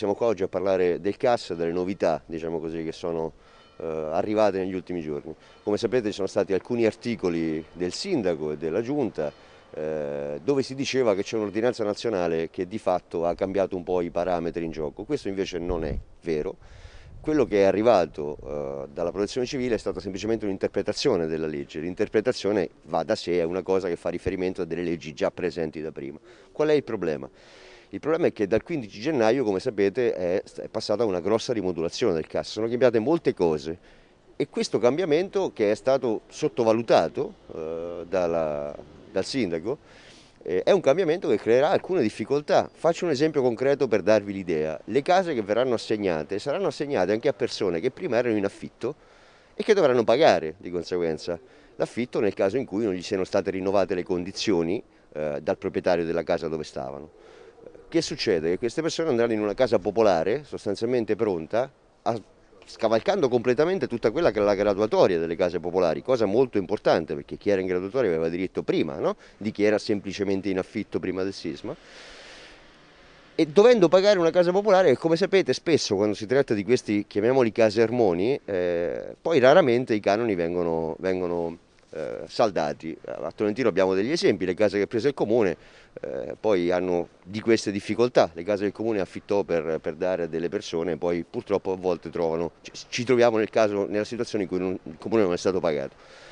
Siamo qua oggi a parlare del CAS, delle novità diciamo così, che sono eh, arrivate negli ultimi giorni. Come sapete ci sono stati alcuni articoli del sindaco e della giunta eh, dove si diceva che c'è un'ordinanza nazionale che di fatto ha cambiato un po' i parametri in gioco. Questo invece non è vero. Quello che è arrivato eh, dalla protezione civile è stata semplicemente un'interpretazione della legge. L'interpretazione va da sé, è una cosa che fa riferimento a delle leggi già presenti da prima. Qual è il problema? Il problema è che dal 15 gennaio, come sapete, è, è passata una grossa rimodulazione del cassa, sono cambiate molte cose e questo cambiamento che è stato sottovalutato eh, dalla, dal sindaco eh, è un cambiamento che creerà alcune difficoltà. Faccio un esempio concreto per darvi l'idea. Le case che verranno assegnate saranno assegnate anche a persone che prima erano in affitto e che dovranno pagare di conseguenza l'affitto nel caso in cui non gli siano state rinnovate le condizioni eh, dal proprietario della casa dove stavano. Che succede? Che queste persone andranno in una casa popolare, sostanzialmente pronta, a scavalcando completamente tutta quella che è la graduatoria delle case popolari, cosa molto importante perché chi era in graduatoria aveva diritto prima no? di chi era semplicemente in affitto prima del sisma. E dovendo pagare una casa popolare, come sapete spesso quando si tratta di questi, chiamiamoli casermoni, eh, poi raramente i canoni vengono, vengono eh, saldati. A Tolentino abbiamo degli esempi, le case che ha preso il comune eh, poi hanno di queste difficoltà, le case che il comune affittò per, per, dare a delle persone poi purtroppo a volte trovano, ci troviamo nel caso, nella situazione in cui non, il comune non è stato pagato.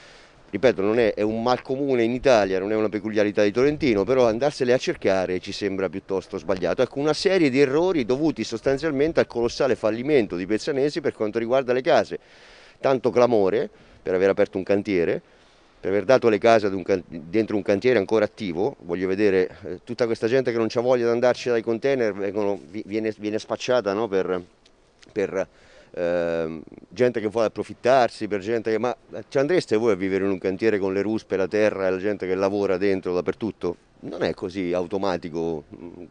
Ripeto, non è, è, un mal comune in Italia, non è una peculiarità di Torrentino, però andarsene a cercare ci sembra piuttosto sbagliato. Ecco, una serie di errori dovuti sostanzialmente al colossale fallimento di Pezzanesi per quanto riguarda le case. Tanto clamore per aver aperto un cantiere, per aver dato le case un dentro un cantiere ancora attivo, voglio vedere eh, tutta questa gente che non ha voglia di andarci dai container, vengono, viene, viene, spacciata no, per, per eh, gente che vuole approfittarsi, per gente che... Ma eh, ci andreste voi a vivere in un cantiere con le ruspe, la terra e la gente che lavora dentro dappertutto? Non è così automatico mm,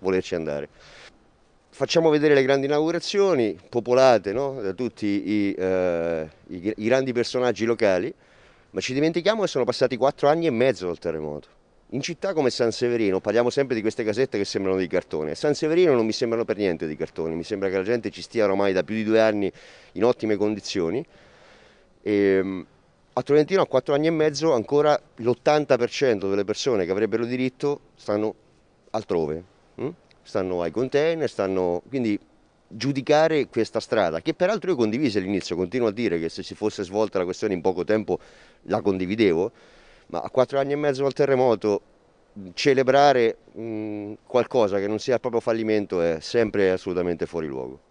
volerci andare. Facciamo vedere le grandi inaugurazioni popolate no, da tutti i, eh, i, i grandi personaggi locali. Ma ci dimentichiamo che sono passati quattro anni e mezzo dal terremoto. In città come San Severino, parliamo sempre di queste casette che sembrano di cartone, a San Severino non mi sembrano per niente di cartone, mi sembra che la gente ci stia ormai da più di due anni in ottime condizioni. E, ehm, a Trentino, a quattro anni e mezzo ancora l'80% delle persone che avrebbero diritto stanno altrove, hm? stanno ai container, stanno... quindi giudicare questa strada, che peraltro io condivise all'inizio, continuo a dire che se si fosse svolta la questione in poco tempo la condividevo, ma a quattro anni e mezzo dal terremoto mm, celebrare mh, mm, qualcosa che non sia il proprio fallimento è sempre assolutamente fuori luogo.